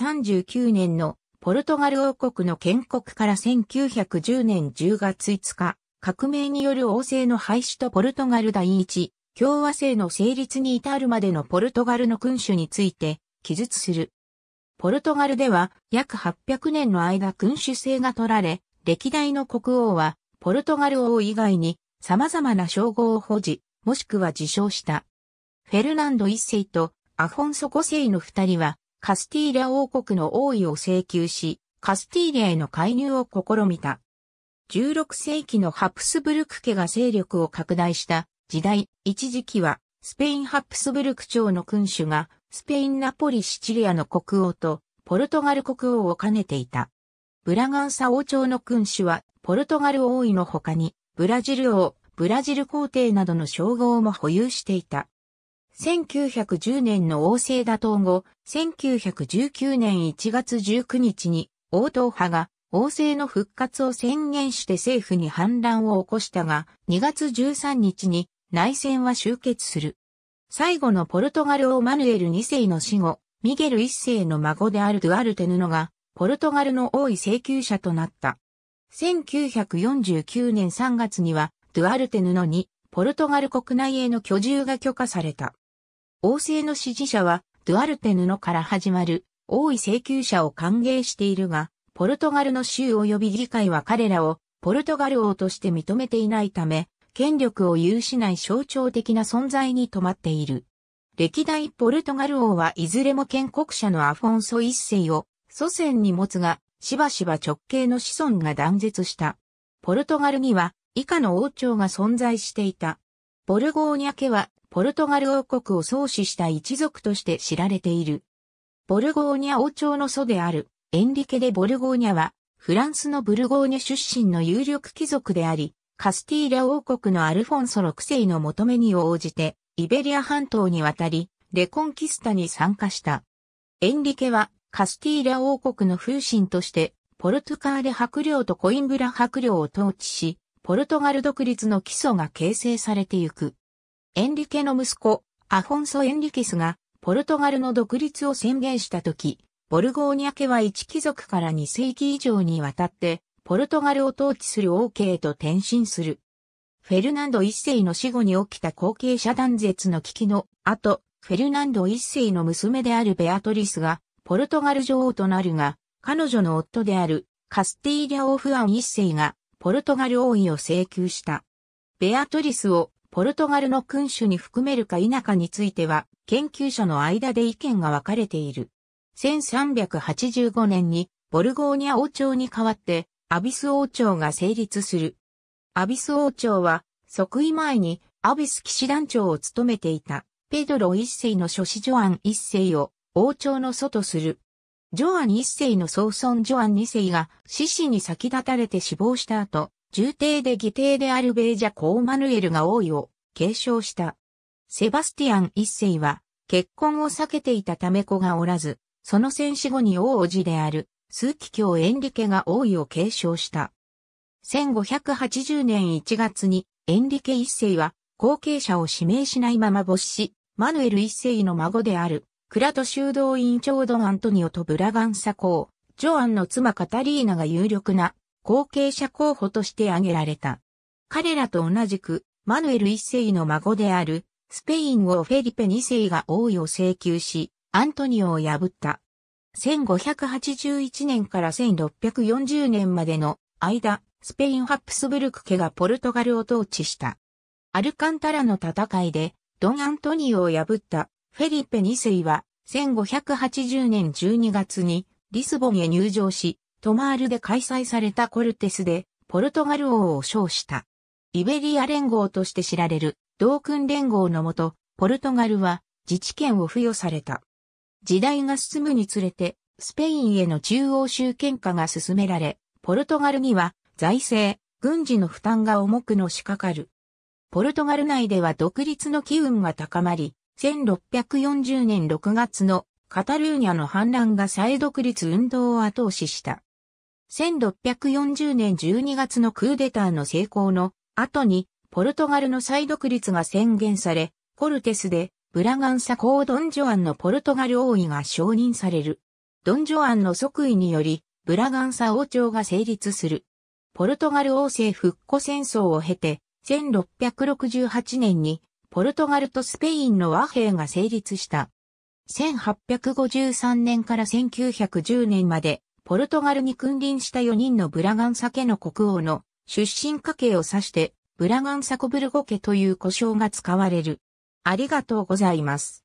1939年のポルトガル王国の建国から1910年10月5日、革命による王政の廃止とポルトガル第一共和制の成立に至るまでのポルトガルの君主について記述する。ポルトガルでは約800年の間君主制が取られ、歴代の国王はポルトガル王以外に様々な称号を保持、もしくは自称した。フェルナンド一世とアフォンソ5世の二人はカスティーリャ王国の王位を請求し、カスティーリャへの介入を試みた。16世紀のハプスブルク家が勢力を拡大した時代、一時期はスペインハプスブルク朝の君主がスペインナポリシチリアの国王とポルトガル国王を兼ねていた。ブラガンサ王朝の君主はポルトガル王位の他にブラジル王、ブラジル皇帝などの称号も保有していた。1910年の王政打倒後、1919年1月19日に、王党派が王政の復活を宣言して政府に反乱を起こしたが、2月13日に内戦は終結する。最後のポルトガル王マヌエル2世の死後、ミゲル1世の孫であるドゥアルテヌノが、ポルトガルの王位請求者となった。1949年3月には、ドゥアルテヌノに、ポルトガル国内への居住が許可された。王政の支持者は、ドゥアルテ布から始まる王位請求者を歓迎しているが、ポルトガルの州及び議会は彼らをポルトガル王として認めていないため、権力を有しない象徴的な存在に止まっている。歴代ポルトガル王はいずれも建国者のアフォンソ一世を祖先に持つが、しばしば直系の子孫が断絶した。ポルトガルには以下の王朝が存在していた。ボルゴーニャ家はポルトガル王国を創始した一族として知られている。ボルゴーニャ王朝の祖であるエンリケ・でボルゴーニャはフランスのブルゴーニャ出身の有力貴族であり、カスティーラ王国のアルフォンソ6世の求めに応じてイベリア半島に渡り、レコンキスタに参加した。エンリケはカスティーラ王国の風神としてポルトカーレ白領とコインブラ白領を統治し、ポルトガル独立の基礎が形成されてゆく。エンリケの息子、アフォンソ・エンリケスが、ポルトガルの独立を宣言したとき、ボルゴーニャ家は一貴族から二世紀以上にわたって、ポルトガルを統治する王家へと転身する。フェルナンド一世の死後に起きた後継者断絶の危機の後、フェルナンド一世の娘であるベアトリスが、ポルトガル女王となるが、彼女の夫であるカスティーリャオフアン一世が、ポルトガル王位を請求した。ベアトリスをポルトガルの君主に含めるか否かについては、研究者の間で意見が分かれている。1385年に、ボルゴーニャ王朝に代わって、アビス王朝が成立する。アビス王朝は、即位前に、アビス騎士団長を務めていた、ペドロ一世の諸子ジョアン一世を、王朝の祖とする。ジョアン一世の総孫ジョアン二世が、死死に先立たれて死亡した後、重帝で義帝であるベージャ・コーマヌエルが王位を継承した。セバスティアン一世は結婚を避けていたため子がおらず、その戦死後に王子である数奇教エンリケが王位を継承した。1580年1月にエンリケ一世は後継者を指名しないまま没し、マヌエル一世の孫であるクラト修道院長ドアントニオとブラガンサ公、ジョアンの妻カタリーナが有力な後継者候補として挙げられた。彼らと同じく、マヌエル一世の孫である、スペイン王フェリペ二世が王位を請求し、アントニオを破った。1581年から1640年までの間、スペインハプスブルク家がポルトガルを統治した。アルカンタラの戦いで、ドン・アントニオを破ったフェリペ二世は、1580年12月にリスボンへ入場し、トマールで開催されたコルテスで、ポルトガル王を称した。イベリア連合として知られる、同訓連合のもと、ポルトガルは自治権を付与された。時代が進むにつれて、スペインへの中央集権化が進められ、ポルトガルには財政、軍事の負担が重くのしかかる。ポルトガル内では独立の機運が高まり、1640年6月のカタルーニャの反乱が再独立運動を後押しした。1640年12月のクーデターの成功の後にポルトガルの再独立が宣言され、コルテスでブラガンサ公ドンジョアンのポルトガル王位が承認される。ドンジョアンの即位により、ブラガンサ王朝が成立する。ポルトガル王政復古戦争を経て、1668年にポルトガルとスペインの和平が成立した。1853年から1910年までポルトガルに君臨した4人のブラガンサ家の国王の出身家系を指して、ブラガンサコブルゴ家という呼称が使われる。ありがとうございます。